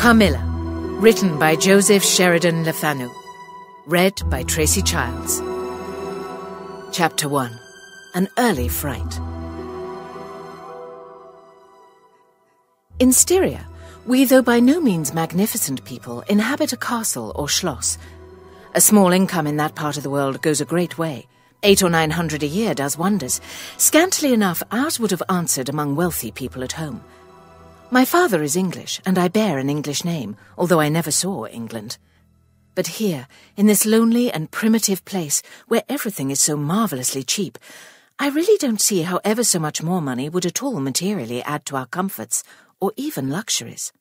Carmilla, written by Joseph Sheridan Lefanu, read by Tracy Childs. Chapter 1 An Early Fright. In Styria, we, though by no means magnificent people, inhabit a castle or schloss. A small income in that part of the world goes a great way. Eight or nine hundred a year does wonders. Scantily enough, ours would have answered among wealthy people at home. My father is English, and I bear an English name, although I never saw England. But here, in this lonely and primitive place, where everything is so marvellously cheap, I really don't see how ever so much more money would at all materially add to our comforts, or even luxuries.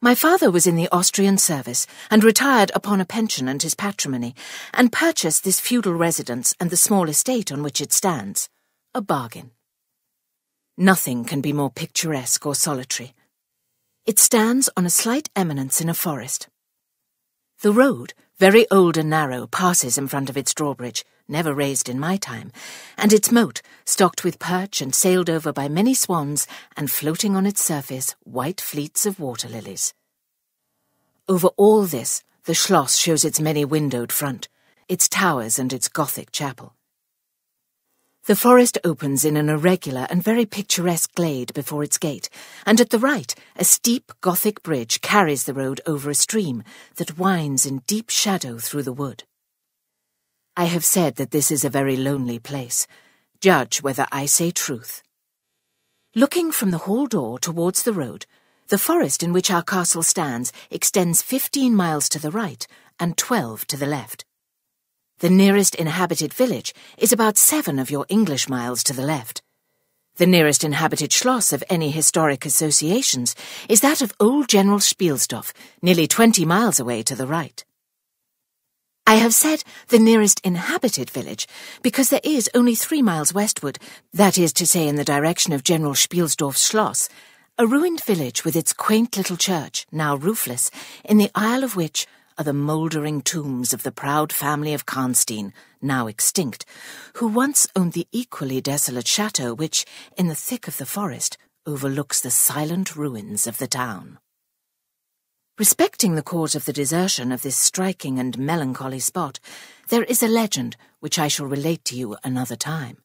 My father was in the Austrian service and retired upon a pension and his patrimony, and purchased this feudal residence and the small estate on which it stands. A bargain. Nothing can be more picturesque or solitary. It stands on a slight eminence in a forest. The road, very old and narrow, passes in front of its drawbridge, never raised in my time, and its moat, stocked with perch and sailed over by many swans, and floating on its surface, white fleets of water lilies. Over all this, the Schloss shows its many windowed front, its towers and its Gothic chapel. The forest opens in an irregular and very picturesque glade before its gate, and at the right, a steep Gothic bridge carries the road over a stream that winds in deep shadow through the wood. I have said that this is a very lonely place. Judge whether I say truth. Looking from the hall door towards the road, the forest in which our castle stands extends 15 miles to the right and 12 to the left. The nearest inhabited village is about seven of your English miles to the left. The nearest inhabited schloss of any historic associations is that of old General Spielstoff, nearly 20 miles away to the right. I have said the nearest inhabited village because there is only three miles westward, that is to say in the direction of General Spielsdorf's Schloss, a ruined village with its quaint little church, now roofless, in the aisle of which are the mouldering tombs of the proud family of Karnstein, now extinct, who once owned the equally desolate chateau which, in the thick of the forest, overlooks the silent ruins of the town. Respecting the cause of the desertion of this striking and melancholy spot, there is a legend which I shall relate to you another time.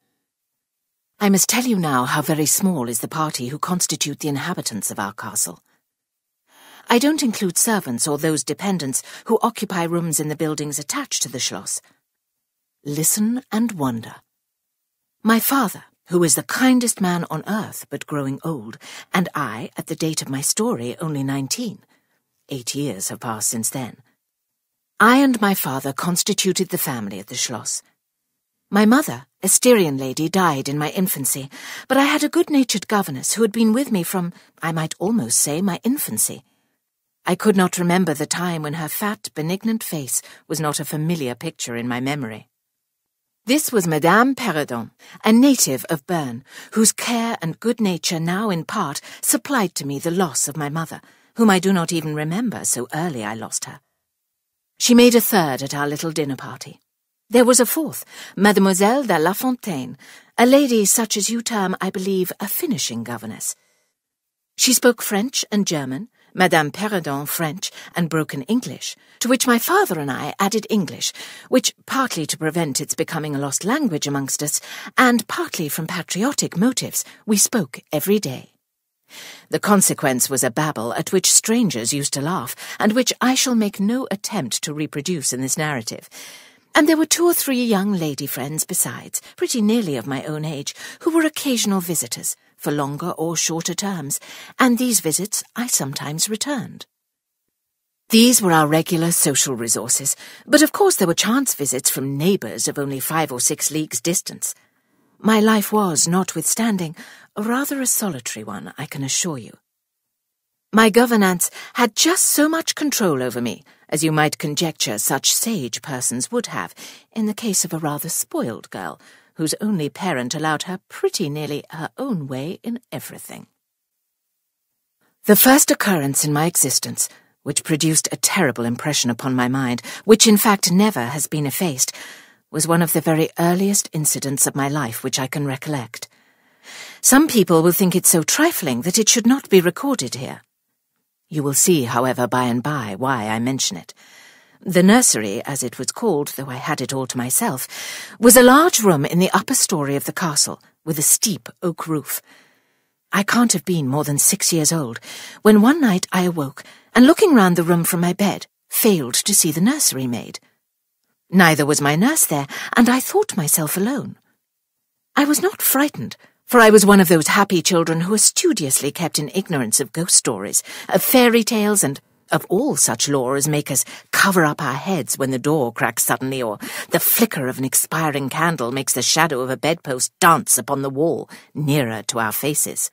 I must tell you now how very small is the party who constitute the inhabitants of our castle. I don't include servants or those dependents who occupy rooms in the buildings attached to the Schloss. Listen and wonder. My father, who is the kindest man on earth but growing old, and I, at the date of my story, only nineteen. Eight years have passed since then. I and my father constituted the family at the Schloss. My mother, a Styrian lady, died in my infancy, but I had a good-natured governess who had been with me from, I might almost say, my infancy. I could not remember the time when her fat, benignant face was not a familiar picture in my memory. This was Madame Peridon, a native of Berne, whose care and good nature now in part supplied to me the loss of my mother, whom I do not even remember, so early I lost her. She made a third at our little dinner party. There was a fourth, Mademoiselle de La Fontaine, a lady such as you term, I believe, a finishing governess. She spoke French and German, Madame Peridon French, and broken English, to which my father and I added English, which partly to prevent its becoming a lost language amongst us, and partly from patriotic motives, we spoke every day. The consequence was a babble at which strangers used to laugh, and which I shall make no attempt to reproduce in this narrative. And there were two or three young lady friends besides, pretty nearly of my own age, who were occasional visitors, for longer or shorter terms, and these visits I sometimes returned. These were our regular social resources, but of course there were chance visits from neighbours of only five or six leagues distance. My life was, notwithstanding, rather a solitary one, I can assure you. My governance had just so much control over me as you might conjecture such sage persons would have in the case of a rather spoiled girl whose only parent allowed her pretty nearly her own way in everything. The first occurrence in my existence, which produced a terrible impression upon my mind, which in fact never has been effaced, was one of the very earliest incidents of my life which I can recollect. Some people will think it so trifling that it should not be recorded here. You will see, however, by and by why I mention it. The nursery, as it was called, though I had it all to myself, was a large room in the upper story of the castle, with a steep oak roof. I can't have been more than six years old, when one night I awoke, and looking round the room from my bed, failed to see the nursery maid. Neither was my nurse there, and I thought myself alone. I was not frightened, for I was one of those happy children who are studiously kept in ignorance of ghost stories, of fairy tales, and of all such laws make us cover up our heads when the door cracks suddenly, or the flicker of an expiring candle makes the shadow of a bedpost dance upon the wall nearer to our faces.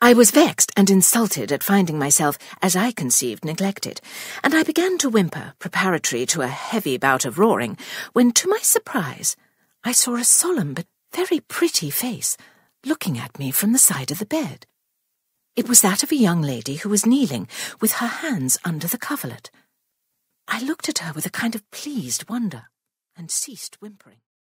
I was vexed and insulted at finding myself, as I conceived, neglected, and I began to whimper, preparatory to a heavy bout of roaring, when, to my surprise, I saw a solemn but very pretty face looking at me from the side of the bed. It was that of a young lady who was kneeling with her hands under the coverlet. I looked at her with a kind of pleased wonder and ceased whimpering.